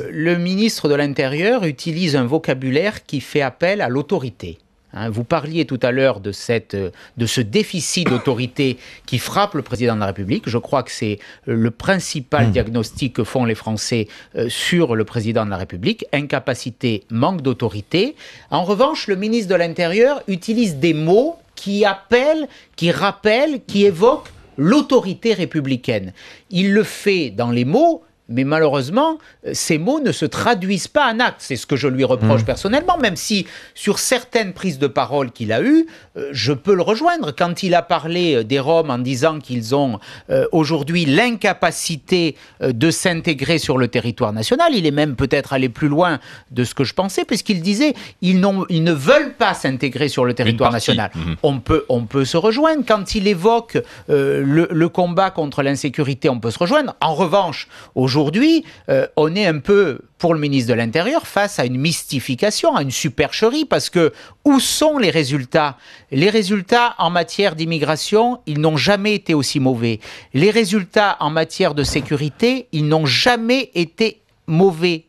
Euh, le ministre de l'Intérieur utilise un vocabulaire qui fait appel à l'autorité. Hein, vous parliez tout à l'heure euh, de, ce déficit d'autorité qui frappe le président de la République. Je crois que c'est euh, le principal hmm. diagnostic que font les Français sur le président de la République. Incapacité, manque d'autorité. En revanche, le ministre de l'Intérieur utilise des mots qui appellent, qui rappellent, qui évoquent l'autorité républicaine. Il le fait dans les mots, mais malheureusement, euh, ces mots ne se traduisent pas en actes. C'est ce que je lui reproche hmm. personnellement, même si sur certaines prises de parole qu'il a eues, euh, je peux le rejoindre. Quand il a parlé euh, des Roms en disant qu'ils ont aujourd'hui l'incapacité de s'intégrer sur le territoire national, il est même peut-être allé plus loin de ce que je pensais, puisqu'il disait ils, ils ne veulent pas s'intégrer sur le territoire national. Hmm. On, peut, on peut se rejoindre. Quand il évoque le, combat contre l'insécurité, on peut se rejoindre. En revanche, aujourd'hui, aujourd'hui, euh, on est un peu, pour le ministre de l'Intérieur, face à une mystification, à une supercherie, parce que où sont les résultats Les résultats en matière d'immigration, ils n'ont jamais été aussi mauvais. Les résultats en matière de sécurité, ils n'ont jamais été mauvais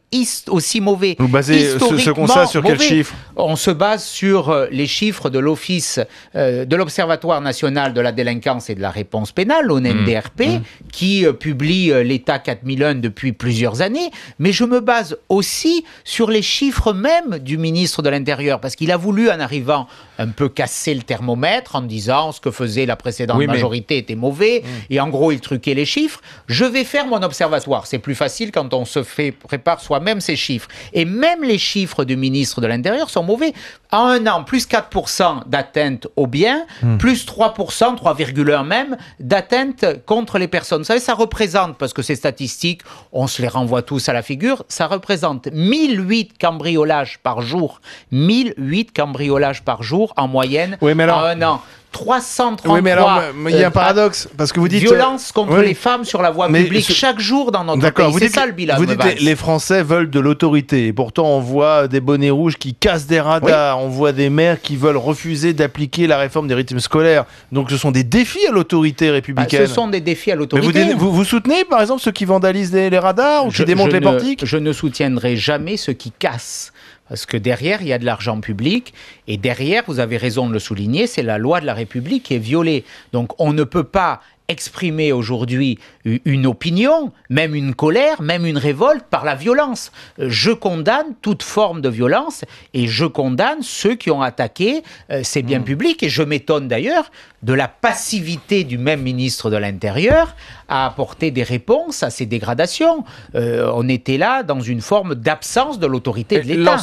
aussi mauvais. Vous basez euh, ce, constat sur quel chiffre On se base sur euh, les chiffres de l'Office euh, de l'Observatoire national de la délinquance et de la réponse pénale, on mmh. mmh. qui publie l'État 4001 depuis plusieurs années, mais je me base aussi sur les chiffres même du ministre de l'Intérieur, parce qu'il a voulu, en arrivant, un peu casser le thermomètre en disant ce que faisait la précédente majorité était mauvais, mmh. et en gros, il truquait les chiffres. Je vais faire mon observatoire. C'est plus facile quand on se fait prépare soi-même même ces chiffres. Et même les chiffres du ministre de l'Intérieur sont mauvais. En un an, plus 4% d'atteinte aux biens, hmm. plus 3%, 3,1 même, d'atteinte contre les personnes. Vous savez, ça représente, parce que ces statistiques, on se les renvoie tous à la figure, ça représente 1008 cambriolages par jour. 1008 cambriolages par jour en moyenne mais en un an. 333 oui, mais alors, il y a un euh, paradoxe parce que vous dites violence contre euh, les femmes sur la voie publique chaque jour dans notre pays. C'est ça le bilan. Vous dites les, les Français veulent de l'autorité et pourtant on voit des bonnets rouges qui cassent des radars, on voit des maires qui veulent refuser d'appliquer la réforme des rythmes scolaires. Donc ce sont des défis à l'autorité bah, républicaine. ce sont des défis à l'autorité. Vous, vous, soutenez par exemple ceux qui vandalisent les, radars ou qui démontent les portiques Je ne soutiendrai jamais ceux qui cassent parce que derrière, il y a de l'argent public. Et derrière, vous avez raison de le souligner, c'est la loi de la République qui est violée. Donc on ne peut pas exprimer aujourd'hui une opinion, même une colère, même une révolte par la violence. Euh, je condamne toute forme de violence et je condamne ceux qui ont attaqué euh, ces biens mm. publics. Et je m'étonne d'ailleurs de la passivité du même ministre de l'Intérieur à apporter des réponses à ces dégradations. Euh, on était là dans une forme d'absence de l'autorité de l'État.